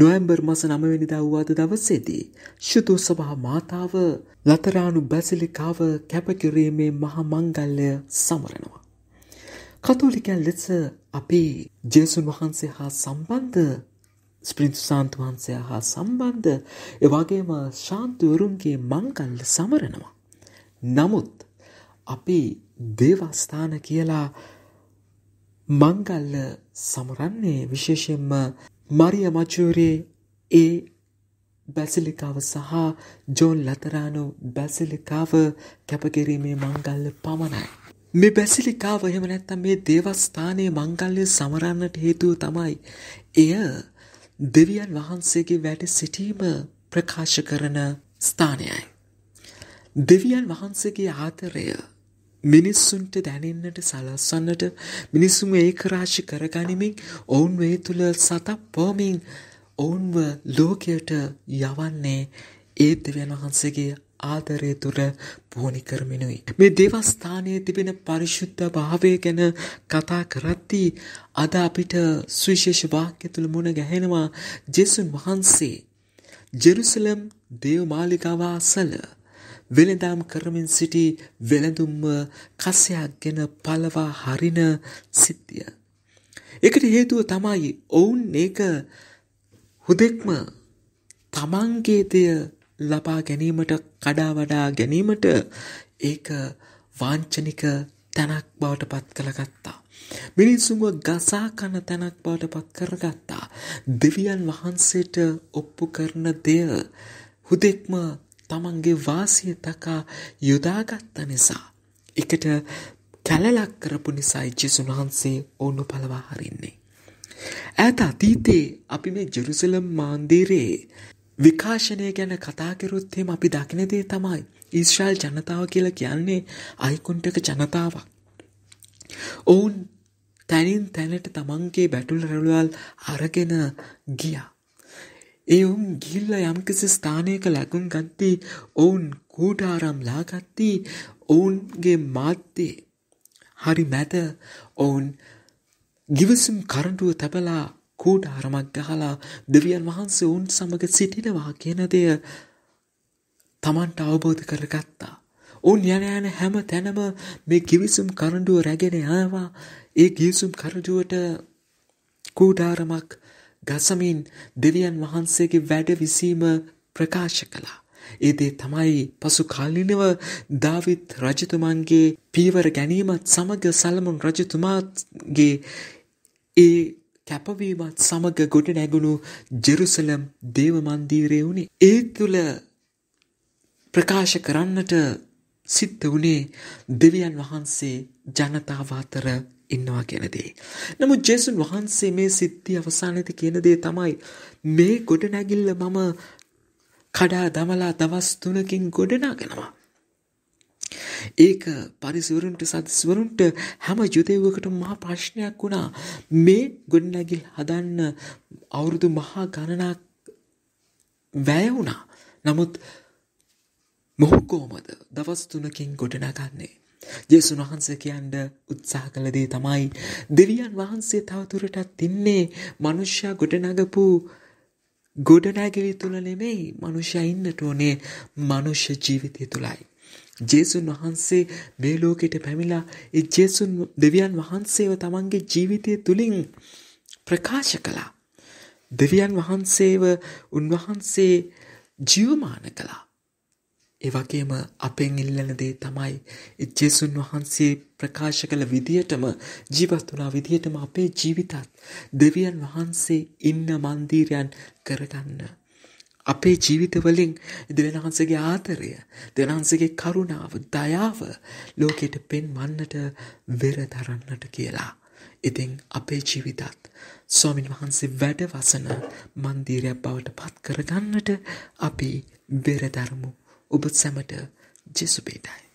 නොවැම්බර් මස නමවෙනිදා වූවාද දවස්සේදී ශුතු සභා මාතාව ලතරානු බැසිලිකාව කැපකිරීමේ මහා මංගල්ලය සමරනවා. කතෝලිකැන් ලෙස අපේ ජේසුන් වහන්සේ හා සම්බන්ධ ස්ප්‍රින්තු සාන්ත වහන්සය හා සම්බන්ධ එවාගේම ශාන්තවරුන්ගේ මංගල්ල සමරනවා. නමුත් අපි දේවස්ථාන කියලා මංගල්ල සමරන්නේ විශේෂයෙන්ම මරිය මචූරේ ඒ බැසිලිකාව සහ ජෝන් ලතරානෝ බැසිලිකාව කැපකිරීමේ මංගල්ල පමණයි. මේ බැසිලිකාව එහෙම නැත්තම් මේ දේවස්ථානයේ මංගල්‍ය සමරන්නට හේතුව තමයි. එය දෙවියන් වහන්සේගේ වැඩ සිටීම ප්‍රකාශ කරන ස්ථානයයි. දෙවියන් වහන්සේගේ ආතරය මිනිස්සුන්ට දැනෙන්නට සලස්වන්නට මිනිසුම ඒකරාශි කරගනිමින් ඔවුන් වේ තුළ සතප්පෝමින් ඔවුන්ව ලෝකයට යවන්නේ ඒ දෙවන් වහන්සේගේ ආදරය තුර පෝනි කරමිනුයි. මේ දෙවස්ථානයේ තිබෙන පරිශුද්ධ භාවය ගැන කතා කරද්දී අද අපිට සුවිශේෂ වාක්‍ය තුළ මුණ ගැහෙනවා ජෙසුන් වහන්සේ ජෙරුසලම් දේව මාලිකාව අසල වෙළඳාම් කරමින් සිටි වෙළඳුම්ම කසයක් ගැන පලවා හරින සිද්ධිය. එකට හේතුව තමයි ඔවුන් ඒක හුදෙක්ම තමන්ගේදය ලබා ගැනීමට කඩාවඩා ගැනීමට ඒක වාංචනික තැනක් බවට පත් කළගත්තා. මිනිස්සුන්ව ගසා කන තැනක් බවට පත් කරගත්තා. දෙවියන් වහන්සේට ඔප්පු කරන දෙය හුදෙක්ම තමන්ගේ වාසිය තකා යුදාගත්ත නිසා. එකට කැලලක් කරපු නිසයි ජෙසුන් වහන්සේ ඕනු පලවා හරින්නේ. ඇත අතීතයේ අපි මේ ජෙරුසලම් මාන්දීරයේ විකාශනය ගැන කතාකරුත්තෙම අපි දකිනදේ තමයි ඉස්ශ්‍රාල් ජනතාව කියලා කියන්නේ අයිකුන්ටක ජනතාවක්. ඔවුන් තැනින් තැනට තමන්ගේ බැටුල් රැළුවල් අරගෙන ගියා. එවුන් ගිල්ල යම්කිසි ස්ථානයක ලැකුම් ගත්තී ඔවුන් කූටාරම් ලාගත්තී ඔවුන්ගේ මාත්‍යය හරි මැද ඔවුන් ගිවසුම් කරටුව තැබලා කූටාරමක් ගහලා දෙවියන් වහන්සේ ඔවුන් සමඟ සිටිනවා කියනදය තමන්ට අවබෝධ කරගත්තා. ඔවුන් යන යන හැම තැනම මේ ගිවිසුම් කරඩුව රැගෙන යවා ඒ ගිවිසුම් කරඩුවට කූඩාරමක් ගසමින් දෙවියන් වහන්සේගේ වැඩ විසීම ප්‍රකාශ කළා. ඒ දේ තමයි පසු කල්ලිනව දාවිත් රජතුමන්ගේ පීවර ගැනීමත් සමග සල්මුන් රජතුමාගේ ඒ කැපවීමත් සමග ගොඩ නැගුණු ජෙරුසලම් දේව මන්දීරය වුණේ. ඒ තුළ ප්‍රකාශ කරන්නට සිත්ත වුණේ දෙවියන් වහන්සේ ජනතාව අතර ඉන්නවා කියනදේ. නමුත් ජෙසුන් වහන්සේ මේ සිද්ධිය අවසානයේදී කියන දේ තමයි මේ ගොඩනැගිල්ල මම කඩා දමලා දවස් 3කින් ගොඩනගනවා. ඒක පරිසවරුන්ට සත්ස්වරුන්ට හැම යුදෙව්වකට මහා ප්‍රශ්නයක් වුණා. මේ ගොඩනැගිල් හදන්න අවුරුදු මහා ගණනක් වැය වුණා. නමුත් මොහු කොහොමද දවස් 3කින් ගොඩනගන්නේ? ජේසුන් වහන්සේ කියන්ඩ උත්සාහ කළදේ තමයි දෙවියන් වහන්සේ තවතුරටත් තින්නේ මනුෂ්‍ය ගොඩනගපු ගොඩනැගිලි තුළ නෙමෙයි මනුෂ්‍ය ඉන්නට ඕනේ මනුෂ්‍ය ජීවිතය තුළයි. ජේසුන් වහන්සේ මේ ලෝකෙට පැමිලා ඒ ජේසුන් දෙවියන් වහන්සේව තමන්ගේ ජීවිතය තුළින් ප්‍රකාශ කළා. දෙවියන් වහන්සේව උන්වහන්සේ ජීවමාන කළා. ඒ වගේම අපෙන් ඉල්ලන දේ තමයි ජේසුන් වහන්සේ ප්‍රකාශ කළ විදියටම ජීවත් වුණා විදියටම අපේ ජීවිතත් දෙවියන් වහන්සේ ඉන්න මන්දිරයන් කරගන්න. අපේ ජීවිතවලින් දෙවහන්සගේ ආදරය දෙවහන්සගේ කරුණාව දයාව ලෝකෙට පෙන්වන්නට වෙර දරන්නට කියලා. ඉතින් අපේ ජීවිතත් ස්වාමින් වහන්සේ වැඩ වසන මන්දීරයක් බවට පත් කරගන්නට අපි වෙරදරමු. ഉപസമട്ട് ജസുബേതായ